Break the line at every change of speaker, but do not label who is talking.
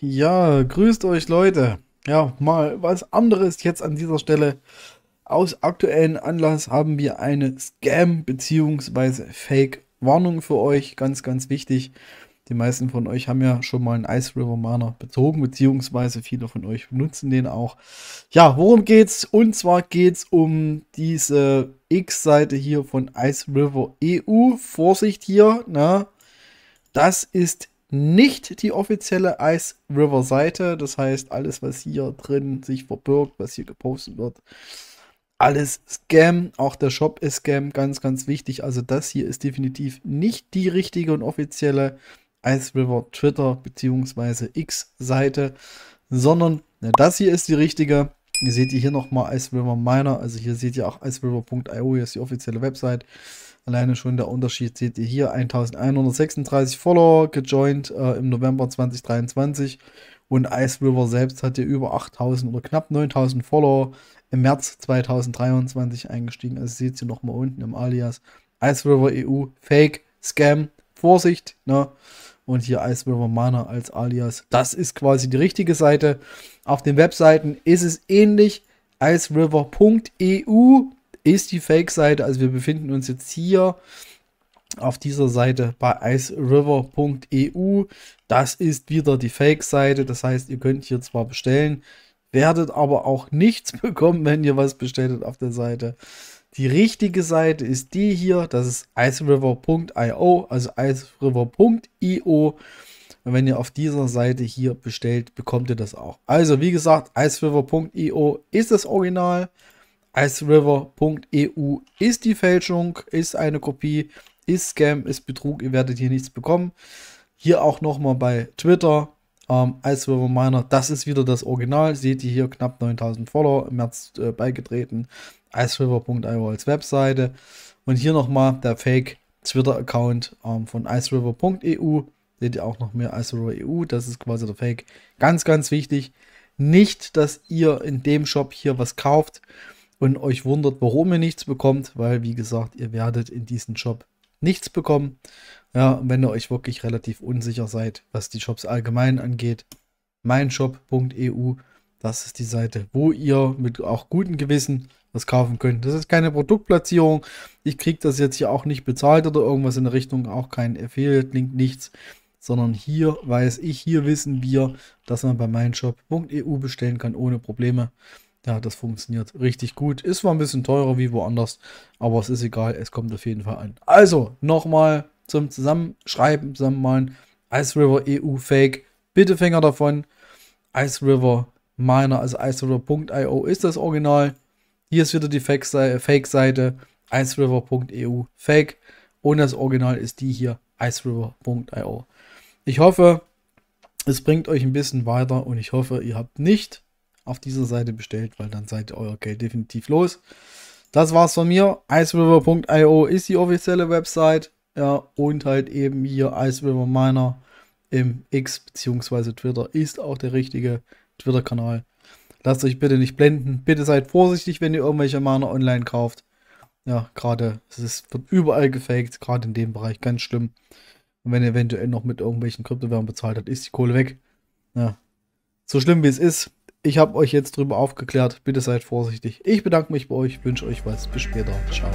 Ja, grüßt euch Leute. Ja, mal was anderes jetzt an dieser Stelle. Aus aktuellen Anlass haben wir eine Scam- bzw. Fake-Warnung für euch. Ganz, ganz wichtig. Die meisten von euch haben ja schon mal einen Ice River Miner bezogen, beziehungsweise viele von euch nutzen den auch. Ja, worum geht's? Und zwar geht's um diese X-Seite hier von Ice River EU. Vorsicht hier, ne? Das ist nicht die offizielle Ice River Seite. Das heißt, alles, was hier drin sich verbirgt, was hier gepostet wird, alles Scam. Auch der Shop ist Scam. Ganz, ganz wichtig. Also, das hier ist definitiv nicht die richtige und offizielle Ice River Twitter bzw. X-Seite, sondern na, das hier ist die richtige. Ihr seht ihr hier nochmal Ice River Miner. Also, hier seht ihr auch iceriver.io. Hier ist die offizielle Website. Alleine schon der Unterschied seht ihr hier, 1136 Follower, gejoint äh, im November 2023 und Ice River selbst hat hier über 8000 oder knapp 9000 Follower im März 2023 eingestiegen. Also seht ihr nochmal unten im Alias Ice River EU, Fake, Scam, Vorsicht, ne? und hier Ice River Mana als Alias. Das ist quasi die richtige Seite. Auf den Webseiten ist es ähnlich. IceRiver.eu ist die Fake-Seite. Also wir befinden uns jetzt hier auf dieser Seite bei iceriver.eu. Das ist wieder die Fake-Seite. Das heißt, ihr könnt hier zwar bestellen, werdet aber auch nichts bekommen, wenn ihr was bestellt auf der Seite. Die richtige Seite ist die hier, das ist iceriver.io, also iceriver.io. E Und wenn ihr auf dieser Seite hier bestellt, bekommt ihr das auch. Also wie gesagt, iceriver.io e ist das Original iceriver.eu ist die Fälschung, ist eine Kopie, ist Scam, ist Betrug, ihr werdet hier nichts bekommen. Hier auch nochmal bei Twitter, ähm, Iceriver Miner, das ist wieder das Original, seht ihr hier knapp 9000 Follower im März äh, beigetreten, iceriver.io als Webseite und hier nochmal der Fake Twitter-Account ähm, von iceriver.eu, seht ihr auch noch mehr iceriver.eu, das ist quasi der Fake, ganz, ganz wichtig, nicht, dass ihr in dem Shop hier was kauft, und euch wundert, warum ihr nichts bekommt, weil wie gesagt, ihr werdet in diesem Job nichts bekommen. Ja, wenn ihr euch wirklich relativ unsicher seid, was die Shops allgemein angeht, meinshop.eu, das ist die Seite, wo ihr mit auch gutem Gewissen was kaufen könnt. Das ist keine Produktplatzierung. Ich kriege das jetzt hier auch nicht bezahlt oder irgendwas in der Richtung, auch kein Affiliate-Link, nichts. Sondern hier weiß ich, hier wissen wir, dass man bei meinshop.eu bestellen kann ohne Probleme. Ja, das funktioniert richtig gut. Ist zwar ein bisschen teurer wie woanders, aber es ist egal, es kommt auf jeden Fall an. Also, nochmal zum Zusammenschreiben, Zusammenmalen. Ice River EU Fake, bitte Finger davon. Ice River Miner, also iceriver.io ist das Original. Hier ist wieder die Fake-Seite, iceriver.eu Fake. Und das Original ist die hier, iceriver.io. Ich hoffe, es bringt euch ein bisschen weiter und ich hoffe, ihr habt nicht auf dieser Seite bestellt, weil dann seid ihr euer Geld definitiv los. Das war's von mir. IceRiver.io ist die offizielle Website. Ja, und halt eben hier IceRiver Miner im X bzw. Twitter ist auch der richtige Twitter-Kanal. Lasst euch bitte nicht blenden. Bitte seid vorsichtig, wenn ihr irgendwelche Miner online kauft. Ja, gerade, es wird überall gefaked, gerade in dem Bereich ganz schlimm. Und wenn ihr eventuell noch mit irgendwelchen Kryptowährungen bezahlt habt, ist die Kohle weg. Ja. So schlimm wie es ist, ich habe euch jetzt drüber aufgeklärt. Bitte seid vorsichtig. Ich bedanke mich bei euch, wünsche euch was. Bis später. Ciao.